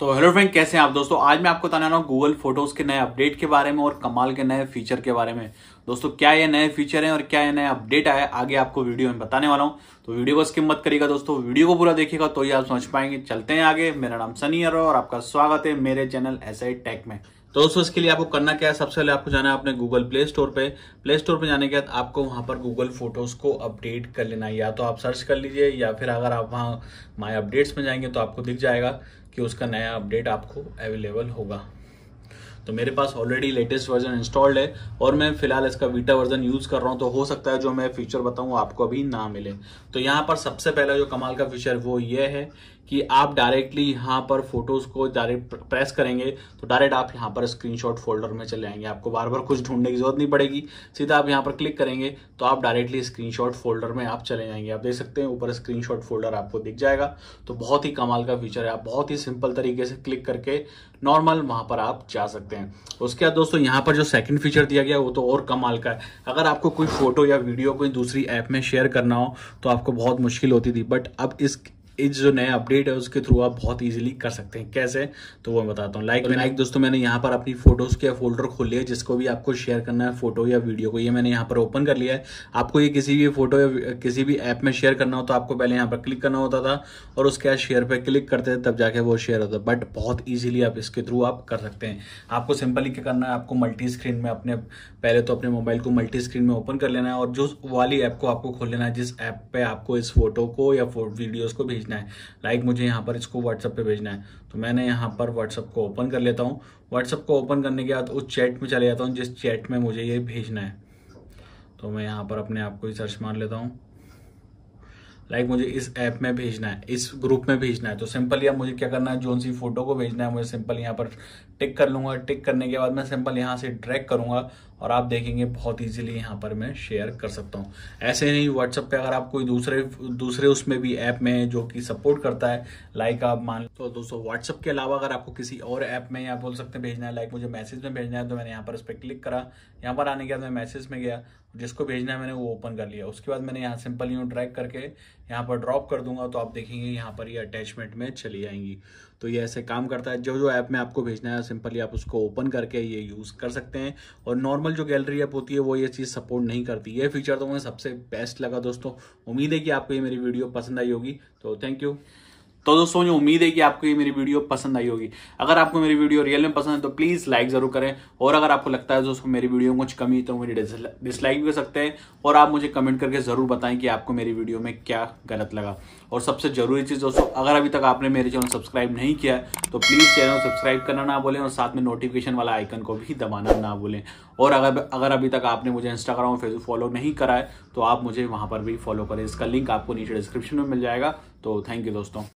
तो hello friend कैसे हैं आप दोस्तों आज मैं आपको बताने वाला हूँ गूगल फोटोज के नए अपडेट के बारे में और कमाल के नए फीचर के बारे में दोस्तों क्या ये नए फीचर हैं और क्या ये नया अपडेट आया आगे आपको वीडियो में बताने वाला हूँ तो वीडियो को स्किप मत करेगा दोस्तों वीडियो को पूरा देखेगा तो ही आप समझ पाएंगे चलते हैं आगे मेरा नाम सनी अरो और आपका स्वागत है मेरे चैनल एस आई टेक में तो दोस्तों इसके लिए आपको करना क्या है सबसे पहले आपको जाना है अपने गूगल प्ले स्टोर पे प्ले स्टोर पे जाने के बाद आपको वहां पर गूगल फोटोज को अपडेट कर लेना है या तो आप सर्च कर लीजिए या फिर अगर आप वहाँ माई अपडेट्स में जाएंगे तो आपको दिख जाएगा कि उसका नया अपडेट आपको अवेलेबल होगा तो मेरे पास ऑलरेडी लेटेस्ट वर्जन इंस्टॉल्ड है और मैं फिलहाल इसका वीटा वर्जन यूज कर रहा हूँ तो हो सकता है जो मैं फीचर बताऊँ आपको अभी ना मिले तो यहां पर सबसे पहला जो कमाल का फीचर वो ये है कि आप डायरेक्टली यहां पर फोटोज को डायरेक्ट प्रेस करेंगे तो डायरेक्ट आप यहाँ पर स्क्रीनशॉट फोल्डर में चले आएंगे आपको बार बार कुछ ढूंढने की जरूरत नहीं पड़ेगी सीधा आप यहां पर क्लिक करेंगे तो आप डायरेक्टली स्क्रीनशॉट फोल्डर में आप चले जाएंगे आप देख सकते हैं ऊपर स्क्रीनशॉट फोल्डर आपको दिख जाएगा तो बहुत ही कमाल का फीचर है आप बहुत ही सिंपल तरीके से क्लिक करके नॉर्मल वहां पर आप जा सकते हैं सकते हैं उसके बाद दोस्तों यहाँ पर जो सेकंड फीचर दिया गया वो तो और कमाल का है अगर आपको कोई फोटो या वीडियो कोई दूसरी ऐप में शेयर करना हो तो आपको बहुत मुश्किल होती थी बट अब इस इस जो नया अपडेट है उसके थ्रू आप बहुत इजीली कर सकते हैं कैसे तो वो मैं बताता हूँ लाइक लाइक तो दोस्तों मैंने यहाँ पर अपनी फोटोज़ के फोल्डर खोल लिया जिसको भी आपको शेयर करना है फोटो या वीडियो को ये मैंने यहाँ पर ओपन कर लिया है आपको ये किसी भी फोटो या किसी भी ऐप में शेयर करना हो तो आपको पहले यहाँ पर क्लिक करना होता था और उसके बाद शेयर पर क्लिक करते थे तब जाके वो शेयर होता बट बहुत ईजिली आप इसके थ्रू आप कर सकते हैं आपको सिंपली क्या करना है आपको मल्टी स्क्रीन में अपने पहले तो अपने मोबाइल को मल्टी स्क्रीन में ओपन कर लेना है और जो वाली ऐप को आपको खोल लेना है जिस ऐप पर आपको इस फोटो को या वीडियोज़ को भेज भेजना है लाइक like मुझे यहाँ पर इसको व्हाट्सअप पे भेजना है तो मैंने यहाँ पर व्हाट्सअप को ओपन कर लेता हूँ व्हाट्सअप को ओपन करने के बाद उस चैट में चले जाता हूँ जिस चैट में मुझे ये भेजना है तो मैं यहाँ पर अपने आप को ही सर्च मार लेता हूँ लाइक like मुझे इस ऐप में भेजना है इस ग्रुप में भेजना है तो सिंपल या मुझे क्या करना है जोन सी फोटो को भेजना है मुझे सिंपल यहाँ पर टिक कर लूंगा टिक करने के बाद मैं सिंपल यहाँ से ड्रैग करूंगा और आप देखेंगे बहुत इजीली यहाँ पर मैं शेयर कर सकता हूँ ऐसे नहीं व्हाट्सएप पे अगर आप कोई दूसरे दूसरे उसमें भी ऐप में जो कि सपोर्ट करता है लाइक आप मान तो दोस्तों व्हाट्सएप के अलावा अगर आपको किसी और ऐप में या बोल सकते हैं भेजना है लाइक मुझे मैसेज में भेजना है तो मैंने यहाँ पर उस पर क्लिक करा यहाँ पर आने के बाद मैं मैसेज में गया जिसको भेजना है मैंने वो ओपन कर लिया उसके बाद मैंने यहाँ सिंपल यूँ ट्रैक करके यहाँ पर ड्रॉप कर दूंगा तो आप देखेंगे यहाँ पर ये अटैचमेंट में चली जाएंगी तो ये ऐसे काम करता है जो जो ऐप में आपको भेजना है सिंपली आप उसको ओपन करके ये यूज़ कर सकते हैं और नॉर्मल जो गैलरी ऐप होती है वो ये चीज़ सपोर्ट नहीं करती ये फीचर तो मुझे सबसे बेस्ट लगा दोस्तों उम्मीद है कि आपको ये मेरी वीडियो पसंद आई होगी तो थैंक यू तो दोस्तों मुझे उम्मीद है कि आपको ये मेरी वीडियो पसंद आई होगी अगर आपको मेरी वीडियो रियल में पसंद है तो प्लीज़ लाइक ज़रूर करें और अगर आपको लगता है दोस्तों मेरी वीडियो में कुछ कमी तो मुझे डिसलाइक भी कर सकते हैं और आप मुझे कमेंट करके ज़रूर बताएं कि आपको मेरी वीडियो में क्या गलत लगा और सबसे ज़रूरी चीज़ दोस्तों अगर अभी तक आपने मेरे चैनल सब्सक्राइब नहीं किया तो प्लीज़ चैनल सब्सक्राइब करना ना भूलें और साथ में नोटिफिकेशन वाला आइकन को भी दबाना ना भूलें और अगर अगर अभी तक आपने मुझे इंस्टाग्राम और फेसबुक फॉलो नहीं करा है तो आप मुझे वहाँ पर भी फॉलो करें इसका लिंक आपको नीचे डिस्क्रिप्शन में मिल जाएगा तो थैंक यू दोस्तों